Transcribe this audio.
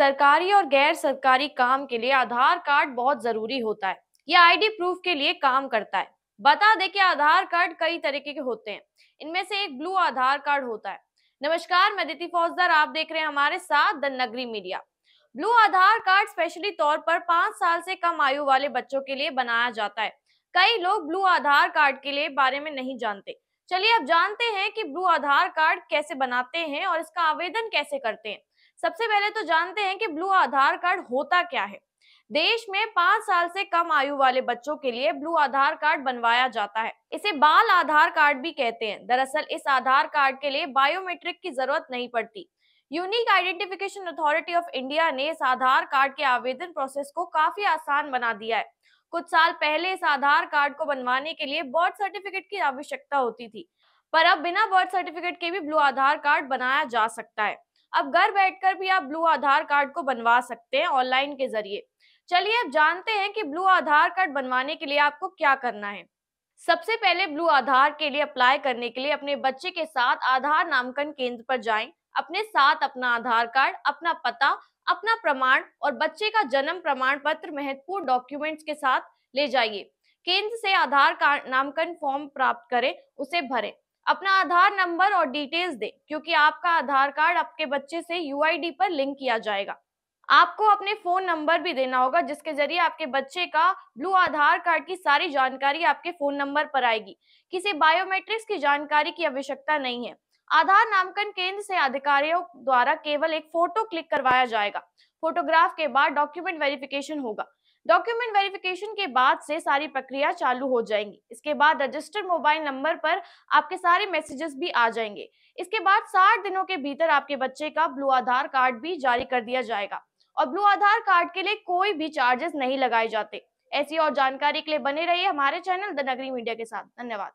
सरकारी और गैर सरकारी काम के लिए आधार कार्ड बहुत जरूरी होता है यह आईडी प्रूफ के लिए काम करता है बता दे कि आधार कार्ड कई तरीके के होते हैं इनमें से एक ब्लू आधार कार्ड होता है नमस्कार मैं दिति फौजदार आप देख रहे हैं हमारे साथ the Nagari media blue Aadhaar card specially तौर पर पांच साल से कम आयु वाले बच्चों के लिए बनाया जाता है कई लोग ब्लू आधार कार्ड के लिए बारे में नहीं जानते चलिए अब जानते हैं कि ब्लू आधार कार्ड कैसे बनाते हैं और इसका आवेदन कैसे करते हैं सबसे पहले तो जानते हैं कि ब्लू आधार कार्ड होता क्या है देश में पांच साल से कम आयु वाले बच्चों के लिए ब्लू आधार कार्ड बनवाया जाता है इसे बाल आधार कार्ड भी कहते हैं दरअसल इस आधार कार्ड के लिए बायोमेट्रिक की जरूरत नहीं पड़ती unique identification authority of India ने इस आधार कार्ड के आवेदन प्रोसेस को काफी आसान बना दिया है कुछ साल पहले इस आधार कार्ड को बनवाने के लिए बर्थ सर्टिफिकेट की आवश्यकता होती थी पर अब बिना बर्थ सर्टिफिकेट के भी ब्लू आधार कार्ड बनाया जा सकता है अब घर बैठकर भी आप ब्लू आधार कार्ड को बनवा सकते हैं ऑनलाइन के जरिए चलिए अब जानते हैं कि ब्लू आधार कार्ड बनवाने के लिए आपको क्या करना है सबसे पहले ब्लू आधार के लिए अप्लाई करने के लिए अपने बच्चे के साथ आधार नामकरण केंद्र पर जाएं, अपने साथ अपना आधार कार्ड अपना पता अपना प्रमाण और बच्चे का जन्म प्रमाण पत्र महत्वपूर्ण डॉक्यूमेंट्स के साथ ले जाइए केंद्र से आधार कार्ड नामकरण फॉर्म प्राप्त करें उसे भरें अपना आधार नंबर और डिटेल्स दें क्योंकि आपका आधार कार्ड आपके बच्चे से यू पर लिंक किया जाएगा आपको अपने फोन नंबर भी देना होगा जिसके जरिए आपके बच्चे का ब्लू आधार कार्ड की सारी जानकारी आपके फोन नंबर पर आएगी किसी बायोमेट्रिक्स की जानकारी की आवश्यकता नहीं है आधार नामकरण केंद्र से अधिकारियों द्वारा केवल एक फोटो क्लिक करवाया जाएगा फोटोग्राफ के बाद डॉक्यूमेंट वेरिफिकेशन होगा डॉक्यूमेंट वेरिफिकेशन के बाद से सारी प्रक्रिया चालू हो जाएंगी इसके बाद रजिस्टर्ड मोबाइल नंबर पर आपके सारे मैसेजेस भी आ जाएंगे इसके बाद साठ दिनों के भीतर आपके बच्चे का ब्लू आधार कार्ड भी जारी कर दिया जाएगा और ब्लू आधार कार्ड के लिए कोई भी चार्जेस नहीं लगाए जाते ऐसी और जानकारी के लिए बने रहिए हमारे चैनल द नगरी मीडिया के साथ धन्यवाद